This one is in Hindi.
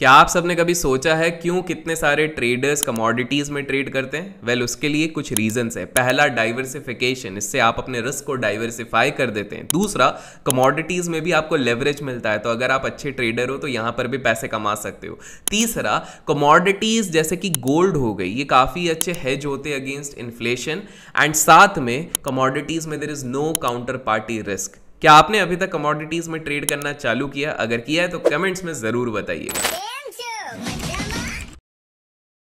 क्या आप सबने कभी सोचा है क्यों कितने सारे ट्रेडर्स कमोडिटीज़ में ट्रेड करते हैं वेल well, उसके लिए कुछ रीजंस है पहला डाइवर्सिफिकेशन इससे आप अपने रिस्क को डाइवर्सिफाई कर देते हैं दूसरा कमोडिटीज़ में भी आपको लेवरेज मिलता है तो अगर आप अच्छे ट्रेडर हो तो यहाँ पर भी पैसे कमा सकते हो तीसरा कमोडिटीज़ जैसे कि गोल्ड हो गई ये काफ़ी अच्छे हैज होते अगेंस्ट इन्फ्लेशन एंड साथ में कमोडिटीज़ में there is no counter party risk क्या आपने अभी तक कमोडिटीज़ में ट्रेड करना चालू किया अगर किया है तो कमेंट्स में ज़रूर बताइएगा